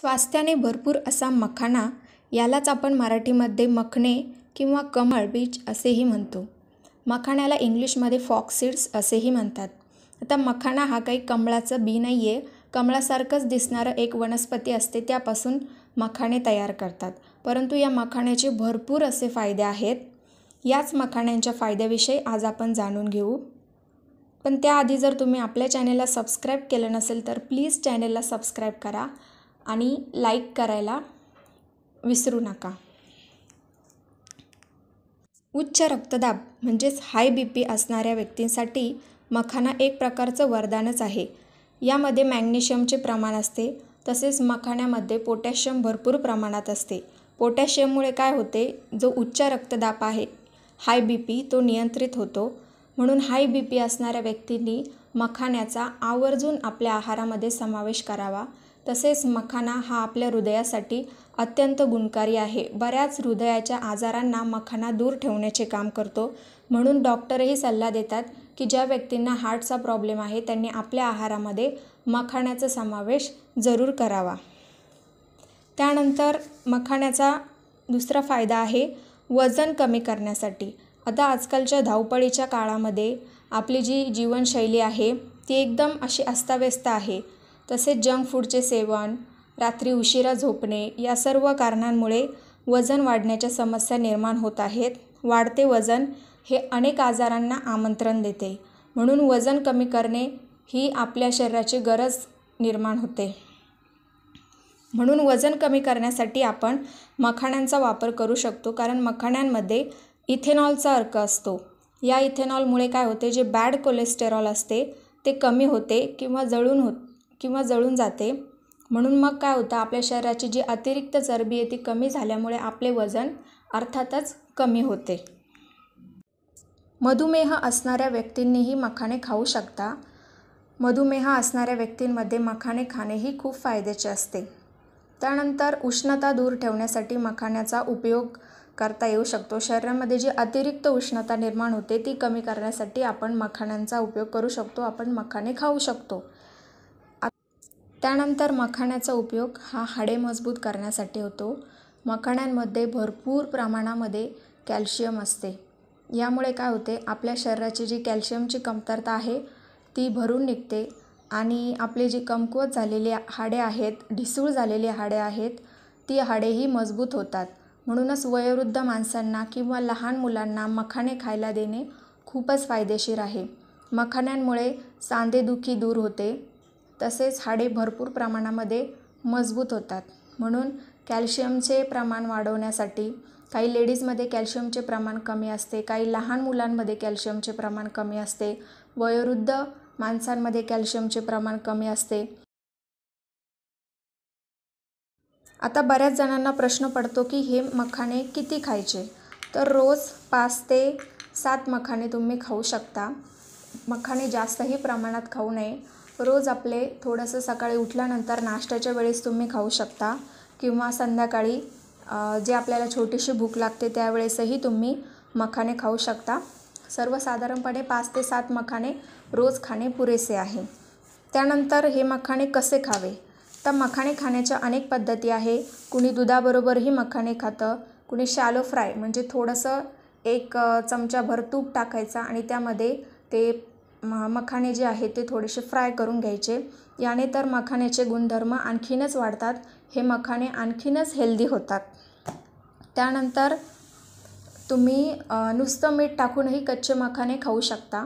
स्वास्थ्याने भरपूर असा मखाना यालाच आपण मराठीमध्ये मखणे किंवा कमळ बीज असेही म्हणतो मखाण्याला इंग्लिशमध्ये फॉक्सिड्स असेही म्हणतात आता मखाना हा काही कमळाचं बी नाही आहे कमळासारखंच दिसणारं एक वनस्पती असते त्यापासून मखाणे तयार करतात परंतु या मखाण्याचे भरपूर असे फायदे आहेत याच मखाण्यांच्या फायद्याविषयी आज आपण जाणून घेऊ पण त्याआधी जर तुम्ही आपल्या चॅनेलला सबस्क्राईब केलं नसेल तर प्लीज चॅनेलला सबस्क्राईब करा आणि लाईक करायला विसरू नका उच्च रक्तदाब म्हणजेच हाय बी पी असणाऱ्या व्यक्तींसाठी मखाना एक प्रकारचं वरदानच आहे यामध्ये मॅग्नेशियमचे प्रमाण असते तसेच मखाण्यामध्ये पोटॅशियम भरपूर प्रमाणात असते पोटॅशियममुळे काय होते जो उच्च रक्तदाब आहे हाय बी पी तो नियंत्रित होतो म्हणून हाय बी पी असणाऱ्या व्यक्तींनी मखाण्याचा आवर्जून आपल्या आहारामध्ये समावेश करावा तसेच मखाना हा आपल्या हृदयासाठी अत्यंत गुणकारी आहे बऱ्याच हृदयाच्या आजारांना मखाना दूर ठेवण्याचे काम करतो म्हणून डॉक्टरही सल्ला देतात की ज्या व्यक्तींना हार्टचा प्रॉब्लेम आहे त्यांनी आपल्या आहारामध्ये मखाण्याचा समावेश जरूर करावा त्यानंतर मखाण्याचा दुसरा फायदा आहे वजन कमी करण्यासाठी आता आजकालच्या धावपळीच्या काळामध्ये आपली जी जीवनशैली आहे ती एकदम अशी अस्ताव्यस्त आहे तसेच जंक फूडचे सेवन रात्री उशिरा झोपणे या सर्व कारणांमुळे वजन वाढण्याच्या समस्या निर्माण होत आहेत वाढते वजन हे अनेक आजारांना आमंत्रण देते म्हणून वजन कमी करणे ही आपल्या शरीराची गरज निर्माण होते म्हणून वजन कमी करण्यासाठी आपण मखाण्यांचा वापर करू शकतो कारण मखाण्यांमध्ये इथेनॉलचा अर्क असतो या इथेनॉलमुळे काय होते जे बॅड कोलेस्टेरॉल असते ते कमी होते किंवा जळून हो किंवा जळून जाते म्हणून मग काय होतं आपल्या शरीराची जी अतिरिक्त चरबी आहे ती कमी झाल्यामुळे आपले वजन अर्थातच कमी होते मधुमेह असणाऱ्या व्यक्तींनीही मखाणे खाऊ शकता मधुमेह असणाऱ्या व्यक्तींमध्ये मखाणे खाणेही खूप फायद्याचे असते त्यानंतर उष्णता दूर ठेवण्यासाठी मखाण्याचा उपयोग करता येऊ शकतो शरीरामध्ये जी अतिरिक्त उष्णता निर्माण होते ती कमी करण्यासाठी आपण मखाण्यांचा उपयोग करू शकतो आपण मखाणे खाऊ शकतो त्यानंतर मखाण्याचा उपयोग हा हाडे मजबूत करण्यासाठी होतो मखाण्यांमध्ये भरपूर प्रमाणामध्ये कॅल्शियम असते यामुळे काय होते आपल्या शरीराची जी कॅल्शियमची कमतरता आहे ती भरून निघते आणि आपली जी कमकुवत झालेले हाडे आहेत ढिसूळ झालेले हाडे आहेत ती हाडेही मजबूत होतात म्हणूनच वयोवृद्ध माणसांना किंवा लहान मुलांना मखाणे खायला देणे खूपच फायदेशीर आहे मखाण्यांमुळे सांधेदुखी दूर होते तसेच हाडे भरपूर प्रमाणामध्ये मजबूत होतात म्हणून कॅल्शियमचे प्रमाण वाढवण्यासाठी काही लेडीजमध्ये कॅल्शियमचे प्रमाण कमी असते काही लहान मुलांमध्ये कॅल्शियमचे प्रमाण कमी असते वयोवृद्ध माणसांमध्ये कॅल्शियमचे प्रमाण कमी असते आता बऱ्याच जणांना प्रश्न पडतो की हे मखाणे किती खायचे तर रोज पाच ते सात मखाणे तुम्ही खाऊ शकता मखाणे जास्तही प्रमाणात खाऊ नये रोज आपले थोडंसं सकाळी उठल्यानंतर नाश्त्याच्या वेळेस तुम्ही खाऊ शकता किंवा संध्याकाळी जे आपल्याला छोटीशी भूक लागते त्यावेळेसही तुम्ही मखाने खाऊ शकता सर्वसाधारणपणे पाच ते सात मखाने रोज खाणे पुरेसे आहे त्यानंतर हे मखाने कसे खावे तर मखाने खाण्याच्या अनेक पद्धती आहे कुणी दुधाबरोबरही मखाने खातं कुणी शॅलो फ्राय म्हणजे थोडंसं एक चमचाभर तूप टाकायचा आणि त्यामध्ये ते म मखाणे जे आहे ते थोडेसे फ्राय करून घ्यायचे याने तर मखाण्याचे गुणधर्म आणखीनच वाढतात हे मखाणे आणखीनच हेल्दी होतात त्यानंतर तुम्ही नुसतं मीठ टाकूनही कच्चे मखाने खाऊ शकता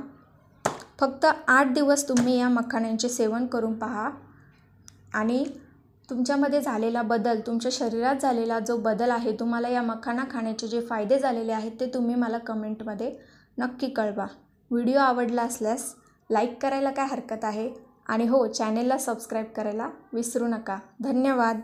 फक्त आठ दिवस तुम्ही या मखाण्यांचे सेवन करून पहा आणि तुमच्यामध्ये झालेला बदल तुमच्या शरीरात झालेला जो बदल आहे तुम्हाला या मखाना खाण्याचे जे फायदे झालेले आहेत ते तुम्ही मला कमेंटमध्ये नक्की कळवा व्हिडिओ आवडला असल्यास लाईक करायला काय हरकत आहे आणि हो चॅनेलला सबस्क्राईब करायला विसरू नका धन्यवाद